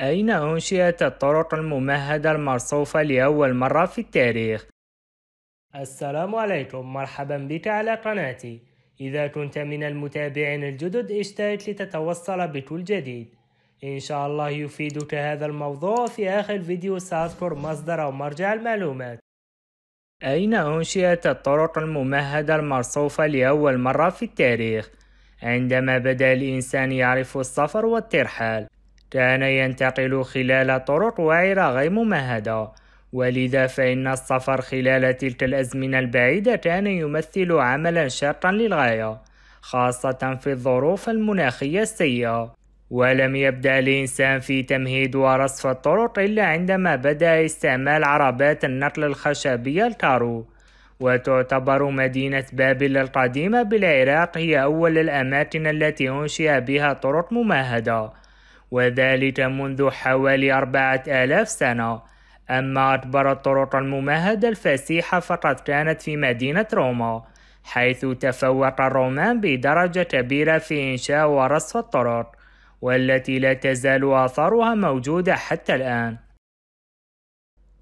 أين أنشئت الطرق الممهدة المرصوفة لأول مرة في التاريخ؟ السلام عليكم مرحبا بك على قناتي إذا كنت من المتابعين الجدد اشترك لتتوصل بكل جديد إن شاء الله يفيدك هذا الموضوع في آخر فيديو سأذكر مصدر أو مرجع المعلومات أين أنشئت الطرق الممهدة المرصوفة لأول مرة في التاريخ؟ عندما بدأ الإنسان يعرف السفر والترحال كان ينتقل خلال طرق غير ممهدة ولذا فإن السفر خلال تلك الأزمنة البعيدة كان يمثل عملا شاقا للغاية خاصة في الظروف المناخية السيئة ولم يبدأ الإنسان في تمهيد ورصف الطرق إلا عندما بدأ استعمال عربات النقل الخشبية الكارو وتعتبر مدينة بابل القديمة بالعراق هي أول الأماكن التي أنشئ بها طرق ممهدة وذلك منذ حوالي أربعة آلاف سنة أما أكبر الطرق الممهدة الفسيحة فقد كانت في مدينة روما حيث تفوق الرومان بدرجة كبيرة في إنشاء ورصف الطرق والتي لا تزال آثارها موجودة حتى الآن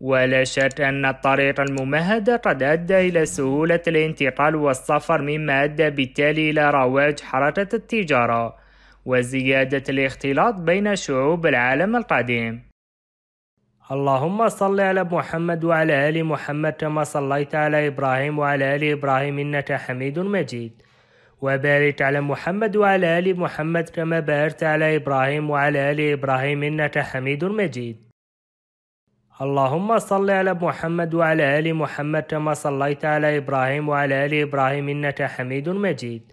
ولا شك أن الطريق الممهدة قد أدى إلى سهولة الانتقال والسفر مما أدى بالتالي إلى رواج حركة التجارة وزيادة الاختلاط بين شعوب العالم القديم اللهم صل على محمد وعلى آل محمد كما صليت على إبراهيم وعلى آل إبراهيم إنك حميد مجيد وبارك على محمد وعلى آل محمد كما باركت على إبراهيم وعلى آل إبراهيم إنك حميد مجيد اللهم صل على محمد وعلى آل محمد كما صليت على إبراهيم وعلى آل إبراهيم إنك حميد مجيد